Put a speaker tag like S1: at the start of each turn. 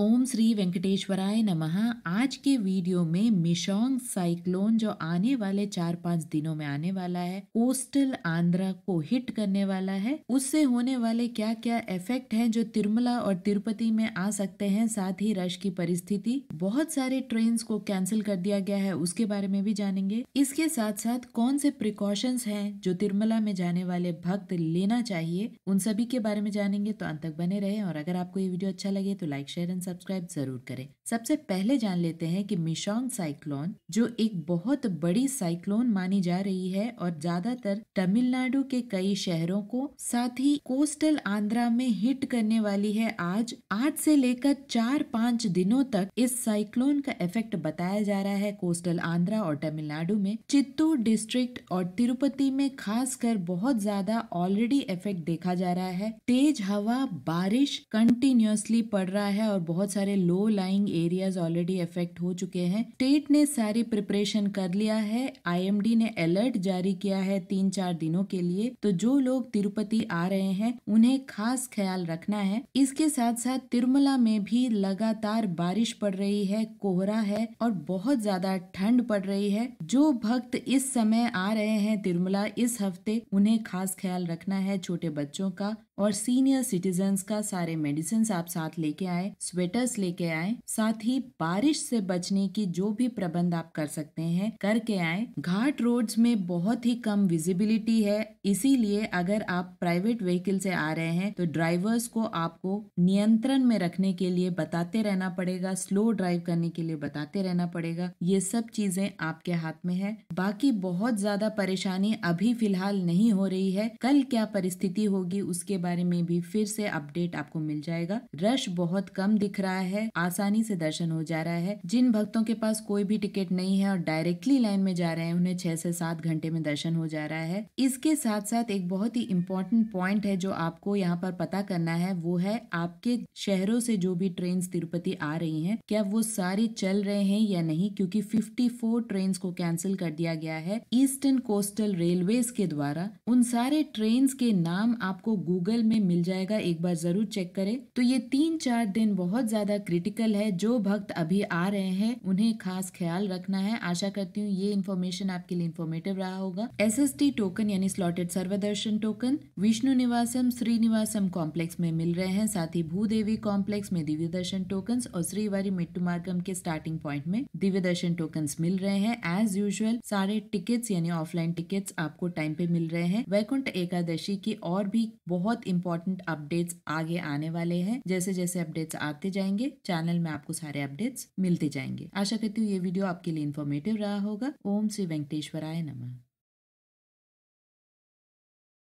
S1: ओम श्री वेंकटेश्वराय नमः आज के वीडियो में मिशोंग साइक्लोन जो आने वाले चार पांच दिनों में आने वाला है कोस्टल आंध्रा को हिट करने वाला है उससे होने वाले क्या क्या इफेक्ट हैं जो तिरुमला और तिरुपति में आ सकते हैं साथ ही रश की परिस्थिति बहुत सारे ट्रेन को कैंसिल कर दिया गया है उसके बारे में भी जानेंगे इसके साथ साथ कौन से प्रिकॉशंस है जो तिरुमला में जाने वाले भक्त लेना चाहिए उन सभी के बारे में जानेंगे तो अंत तक बने रहे और अगर आपको ये वीडियो अच्छा लगे तो लाइक शेयर एंड सब्सक्राइब जरूर करें सबसे पहले जान लेते हैं कि मिशोंग साइक्लोन जो एक बहुत बड़ी साइक्लोन मानी जा रही है और ज्यादातर तमिलनाडु के कई शहरों को साथ ही कोस्टल आंध्रा में हिट करने वाली है आज आज से लेकर चार पाँच दिनों तक इस साइक्लोन का इफेक्ट बताया जा रहा है कोस्टल आंध्रा और तमिलनाडु में चित्तूर डिस्ट्रिक्ट और तिरुपति में खासकर बहुत ज्यादा ऑलरेडी इफेक्ट देखा जा रहा है तेज हवा बारिश कंटिन्यूसली पड़ रहा है और बहुत सारे low lying areas already affect हो चुके हैं स्टेट ने सारी प्रिपरेशन कर लिया है आईएमडी ने अलर्ट जारी किया है तीन चार दिनों के लिए तो जो लोग तिरुपति आ रहे हैं उन्हें खास ख्याल रखना है इसके साथ साथ तिरुमला में भी लगातार बारिश पड़ रही है कोहरा है और बहुत ज्यादा ठंड पड़ रही है जो भक्त इस समय आ रहे हैं तिरुमला इस हफ्ते उन्हें खास ख्याल रखना है छोटे बच्चों का और सीनियर सिटीजन्स का सारे मेडिसिन आप साथ लेके आए स्वेटर्स लेके आए साथ ही बारिश से बचने की जो भी प्रबंध आप कर सकते हैं करके आए घाट रोड्स में बहुत ही कम विजिबिलिटी है इसीलिए अगर आप प्राइवेट व्हीकल से आ रहे हैं तो ड्राइवर्स को आपको नियंत्रण में रखने के लिए बताते रहना पड़ेगा स्लो ड्राइव करने के लिए बताते रहना पड़ेगा ये सब चीजें आपके हाथ में है बाकी बहुत ज्यादा परेशानी अभी फिलहाल नहीं हो रही है कल क्या परिस्थिति होगी उसके बारे में भी फिर से अपडेट आपको मिल जाएगा रश बहुत कम दिख रहा है आसानी से दर्शन हो जा रहा है जिन भक्तों के पास कोई भी टिकट नहीं है और डायरेक्टली लाइन में जा रहे हैं उन्हें छह से सात घंटे में दर्शन हो जा रहा है इसके साथ साथ एक बहुत ही इम्पोर्टेंट पॉइंट है जो आपको यहाँ पर पता करना है वो है आपके शहरों से जो भी ट्रेन तिरुपति आ रही है क्या वो सारी चल रहे हैं या नहीं क्योंकि 54 ट्रेन को कैंसिल कर दिया गया है ईस्टर्न कोस्टल रेलवे के द्वारा उन सारे ट्रेन के नाम आपको गूगल गूगल में मिल जाएगा एक बार जरूर चेक करें तो ये तीन चार दिन बहुत ज्यादा क्रिटिकल है जो भक्त अभी आ रहे हैं उन्हें खास ख्याल रखना है आशा करती हूँ ये इन्फॉर्मेशन आपके लिए इन्फॉर्मेटिव रहा होगा एस टोकन यानी slotted Sarvadarshan token Vishnu Nivasam Srinivasam complex में मिल रहे हैं साथ ही भूदेवी कॉम्प्लेक्स में दिव्य दर्शन टोकन और श्रीवारी मिट्टू मार्गम के स्टार्टिंग पॉइंट में दिव्य दर्शन टोकन मिल रहे हैं एज यूजल सारे टिकट्स यानी ऑफलाइन टिकट्स आपको टाइम पे मिल रहे हैं वैकुंठ एकादशी की और भी बहुत बहुत इंपॉर्टेंट अपडेट्स आगे आने वाले हैं जैसे जैसे अपडेट्स आते जाएंगे चैनल में आपको सारे अपडेट्स मिलते जाएंगे आशा करती हूँ ये वीडियो आपके लिए इन्फॉर्मेटिव रहा होगा ओम श्री वेंकटेश्वराय नमः